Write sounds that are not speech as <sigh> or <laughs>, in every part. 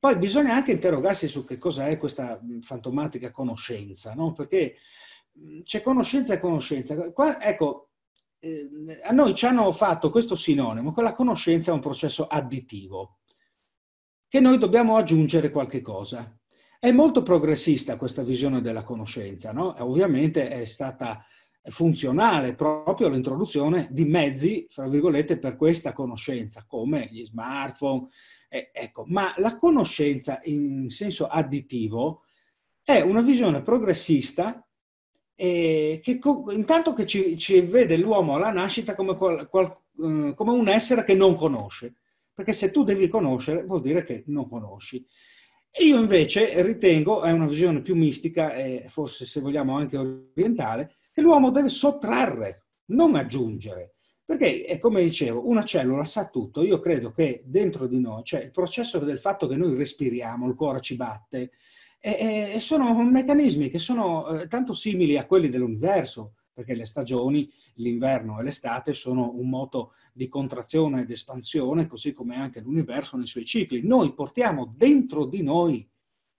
Poi bisogna anche interrogarsi su che cosa è questa fantomatica conoscenza, no? perché c'è conoscenza e conoscenza. Qua, ecco, eh, a noi ci hanno fatto questo sinonimo che la conoscenza è un processo additivo, che noi dobbiamo aggiungere qualche cosa. È molto progressista questa visione della conoscenza, no? ovviamente è stata funzionale proprio l'introduzione di mezzi, fra virgolette, per questa conoscenza, come gli smartphone, eh, ecco, ma la conoscenza in senso additivo è una visione progressista eh, che intanto che ci, ci, vede l'uomo alla nascita come, qual, qual, eh, come un essere che non conosce, perché se tu devi conoscere vuol dire che non conosci. E io invece ritengo, è una visione più mistica e forse se vogliamo anche orientale, che l'uomo deve sottrarre, non aggiungere. Perché, è eh, come dicevo, una cellula sa tutto. Io credo che dentro di noi, cioè il processo del fatto che noi respiriamo, il cuore ci batte, e, e sono meccanismi che sono eh, tanto simili a quelli dell'universo, perché le stagioni, l'inverno e l'estate, sono un moto di contrazione ed espansione, così come anche l'universo nei suoi cicli. Noi portiamo dentro di noi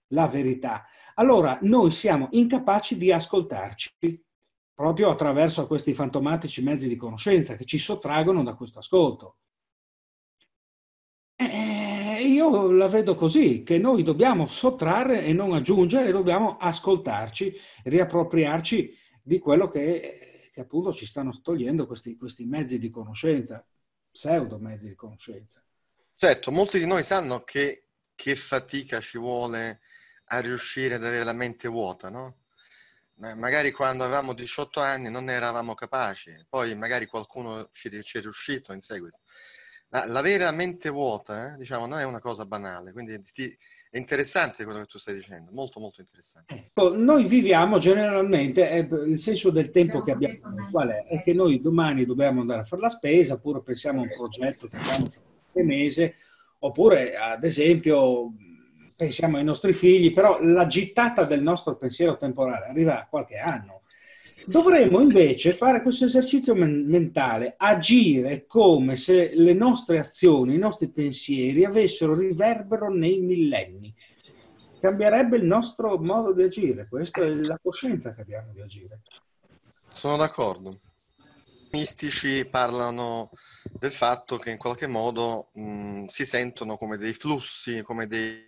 la verità. Allora, noi siamo incapaci di ascoltarci proprio attraverso questi fantomatici mezzi di conoscenza che ci sottraggono da questo ascolto. E io la vedo così, che noi dobbiamo sottrarre e non aggiungere, dobbiamo ascoltarci, riappropriarci di quello che, che appunto ci stanno togliendo questi, questi mezzi di conoscenza, pseudo mezzi di conoscenza. Certo, molti di noi sanno che, che fatica ci vuole a riuscire ad avere la mente vuota, no? magari quando avevamo 18 anni non ne eravamo capaci, poi magari qualcuno ci, ci è riuscito in seguito. La, la vera mente vuota, eh, diciamo, non è una cosa banale, quindi ti, è interessante quello che tu stai dicendo, molto molto interessante. Ecco, noi viviamo generalmente, eh, il senso del tempo che abbiamo qual è? È che noi domani dobbiamo andare a fare la spesa, oppure pensiamo a un progetto che abbiamo qualche mese, oppure ad esempio pensiamo ai nostri figli, però la gittata del nostro pensiero temporale arriva a qualche anno. Dovremmo invece fare questo esercizio men- mentale, agire come se le nostre azioni, i nostri pensieri avessero riverbero nei millenni. Cambierebbe il nostro modo di agire, questa è la coscienza che abbiamo di agire. Sono d'accordo. I mistici parlano del fatto che in qualche modo mh, si sentono come dei flussi, come dei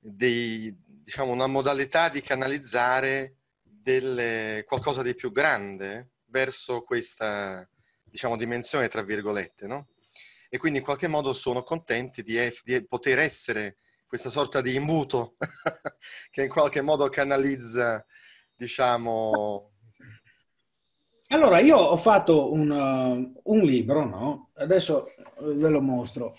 dei, diciamo, una modalità di canalizzare delle, qualcosa di più grande verso questa diciamo, dimensione, tra virgolette, no? E quindi in qualche modo sono contenti di, di poter essere questa sorta di imbuto <laughs> che in qualche modo canalizza, diciamo... Allora, io ho fatto un, uh, un libro, no? Adesso ve lo mostro.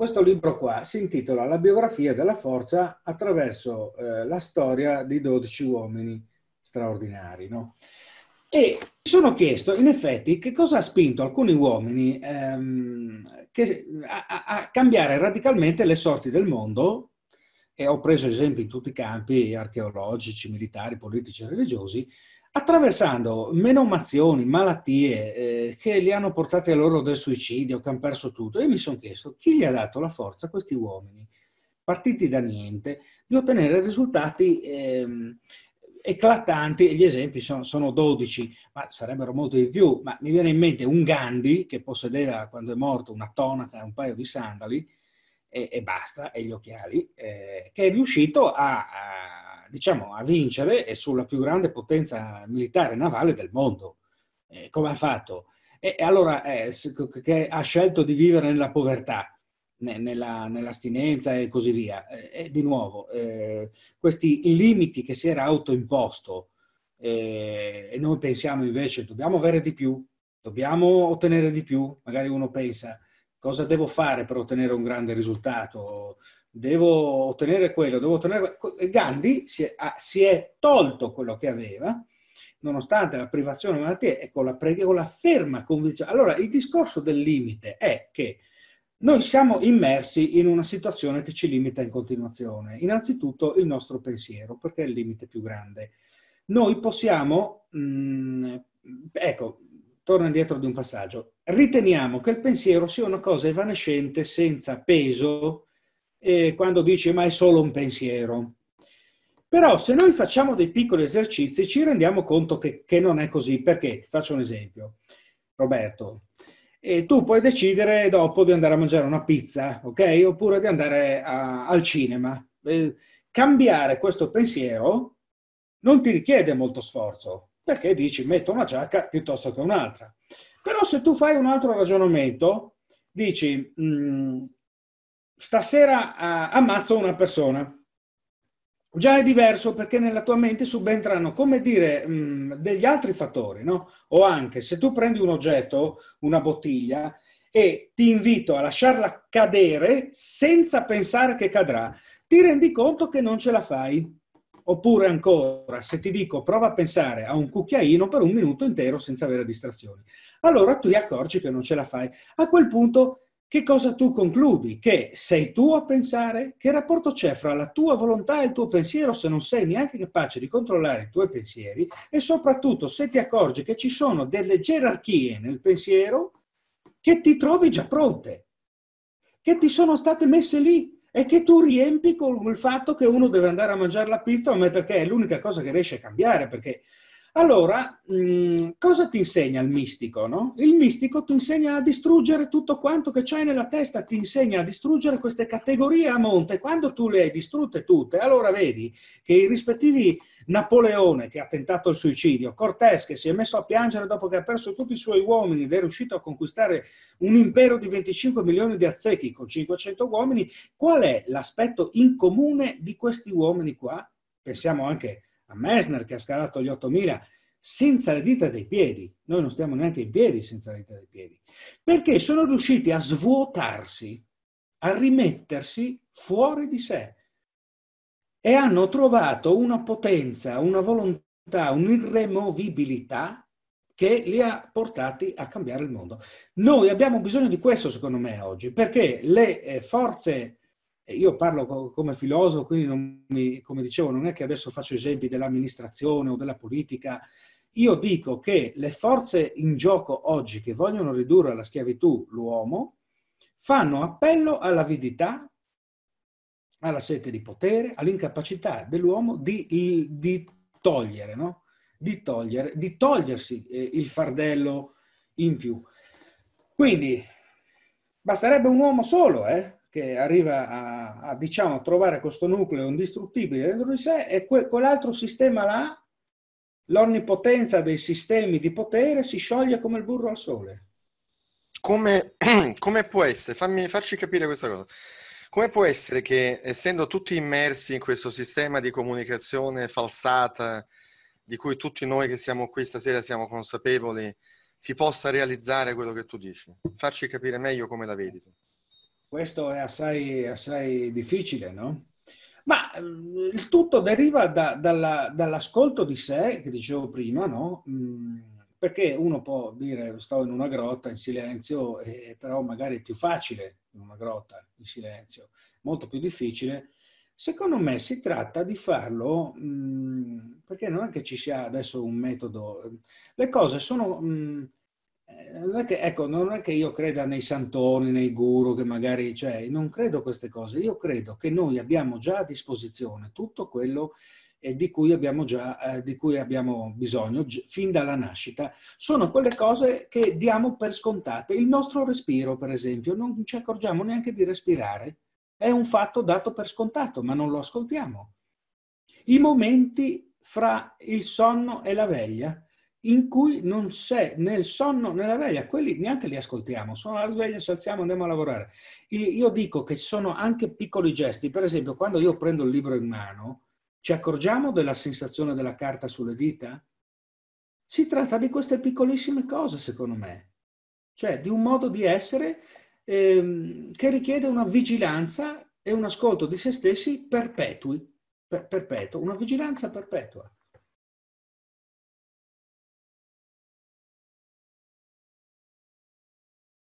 Questo libro qua si intitola La biografia della forza attraverso eh, la storia di 12 uomini straordinari. No? E mi sono chiesto, in effetti, che cosa ha spinto alcuni uomini ehm, che, a, a, cambiare radicalmente le sorti del mondo, e ho preso esempi in tutti i campi, archeologici, militari, politici, e religiosi, attraversando menomazioni, malattie eh, che li hanno portati a loro del suicidio, che hanno perso tutto. E mi sono chiesto chi gli ha dato la forza a questi uomini, partiti da niente, di ottenere risultati eh, eclatanti. Gli esempi sono, sono, 12, ma sarebbero molti di più. Ma mi viene in mente un Gandhi che possedeva, quando è morto, una tonaca e un paio di sandali, e, e, basta, e gli occhiali, eh, che è riuscito a, a diciamo, a vincere e sulla più grande potenza militare navale del mondo. Eh, come ha fatto? E, e allora eh, che ha scelto di vivere nella povertà, nella, nell'astinenza e così via. E, eh, e di nuovo, eh, questi limiti che si era autoimposto eh, e noi pensiamo invece dobbiamo avere di più, dobbiamo ottenere di più, magari uno pensa cosa devo fare per ottenere un grande risultato, devo ottenere quello, devo ottenere quello. Gandhi si è, ha, si è, tolto quello che aveva, nonostante la privazione di malattie, e con la, con la ferma convinzione. Allora, il discorso del limite è che noi siamo immersi in una situazione che ci limita in continuazione. Innanzitutto il nostro pensiero, perché è il limite più grande. Noi possiamo, mh, mm, ecco, torno indietro di un passaggio, riteniamo che il pensiero sia una cosa evanescente senza peso, eh, quando dice ma è solo un pensiero. Però se noi facciamo dei piccoli esercizi ci rendiamo conto che, che non è così. Perché? Ti faccio un esempio, Roberto. E tu puoi decidere dopo di andare a mangiare una pizza, ok? Oppure di andare a, al cinema. Eh, cambiare questo pensiero non ti richiede molto sforzo, perché dici metto una giacca piuttosto che un'altra. Però se tu fai un altro ragionamento, dici mm, stasera ah, ammazzo una persona. Già è diverso perché nella tua mente subentrano, come dire, mh, mm, degli altri fattori, no? O anche se tu prendi un oggetto, una bottiglia, e ti invito a lasciarla cadere senza pensare che cadrà, ti rendi conto che non ce la fai. Oppure ancora, se ti dico prova a pensare a un cucchiaino per un minuto intero senza avere distrazioni, allora tu ti accorgi che non ce la fai. A quel punto che cosa tu concludi? Che sei tu a pensare? Che rapporto c'è fra la tua volontà e il tuo pensiero se non sei neanche capace di controllare i tuoi pensieri e soprattutto se ti accorgi che ci sono delle gerarchie nel pensiero che ti trovi già pronte, che ti sono state messe lì e che tu riempi con il fatto che uno deve andare a mangiare la pizza, ma perché è l'unica cosa che riesce a cambiare, perché allora, mh, mm, cosa ti insegna il mistico? No? Il mistico ti insegna a distruggere tutto quanto che c'hai nella testa, ti insegna a distruggere queste categorie a monte. Quando tu le hai distrutte tutte, allora vedi che i rispettivi Napoleone che ha tentato il suicidio, Cortés che si è messo a piangere dopo che ha perso tutti i suoi uomini ed è riuscito a conquistare un impero di 25 milioni di azzechi con 500 uomini, qual è l'aspetto in comune di questi uomini qua? Pensiamo anche a a Messner che ha scalato gli 8000 senza le dita dei piedi. Noi non stiamo neanche in piedi senza le dita dei piedi. Perché sono riusciti a svuotarsi, a rimettersi fuori di sé. E hanno trovato una potenza, una volontà, un'irremovibilità che li ha portati a cambiare il mondo. Noi abbiamo bisogno di questo, secondo me, oggi, perché le eh, forze io parlo come filosofo, quindi mi, come dicevo, non è che adesso faccio esempi dell'amministrazione o della politica. Io dico che le forze in gioco oggi che vogliono ridurre alla schiavitù l'uomo fanno appello all'avidità, alla sete di potere, all'incapacità dell'uomo di, di togliere, no? di, togliere, di togliersi eh, il fardello in più. Quindi basterebbe un uomo solo, eh? che arriva a, a diciamo, trovare questo nucleo indistruttibile dentro di sé e que, quell'altro sistema là, l'onnipotenza dei sistemi di potere si scioglie come il burro al sole. Come, <clears throat> come può essere? Fammi, farci capire questa cosa. Come può essere che, essendo tutti immersi in questo sistema di comunicazione falsata, di cui tutti noi che siamo qui stasera siamo consapevoli, si possa realizzare quello che tu dici? Farci capire meglio come la vedi tu. Questo è assai, assai difficile, no? Ma mm, il tutto deriva da, dalla, dall'ascolto di sé, che dicevo prima, no? Mm, perché uno può dire sto in una grotta in silenzio, eh, però magari è più facile in una grotta in silenzio, molto più difficile. Secondo me si tratta di farlo mh, mm, perché non è che ci sia adesso un metodo, le cose sono mh, eh, non è, che, ecco, non è che io creda nei santoni, nei guru, che magari, cioè, non credo a queste cose. Io credo che noi abbiamo già a disposizione tutto quello eh, di cui abbiamo, già, eh, di cui abbiamo bisogno fin dalla nascita. Sono quelle cose che diamo per scontate. Il nostro respiro, per esempio, non ci accorgiamo neanche di respirare. È un fatto dato per scontato, ma non lo ascoltiamo. I momenti fra il sonno e la veglia in cui non c'è nel sonno, nella veglia, quelli neanche li ascoltiamo, sono alla sveglia, ci alziamo, andiamo a lavorare. Io dico che sono anche piccoli gesti, per esempio quando io prendo il libro in mano, ci accorgiamo della sensazione della carta sulle dita? Si tratta di queste piccolissime cose, secondo me, cioè di un modo di essere ehm, che richiede una vigilanza e un ascolto di se stessi perpetui, per, perpetuo, una vigilanza perpetua.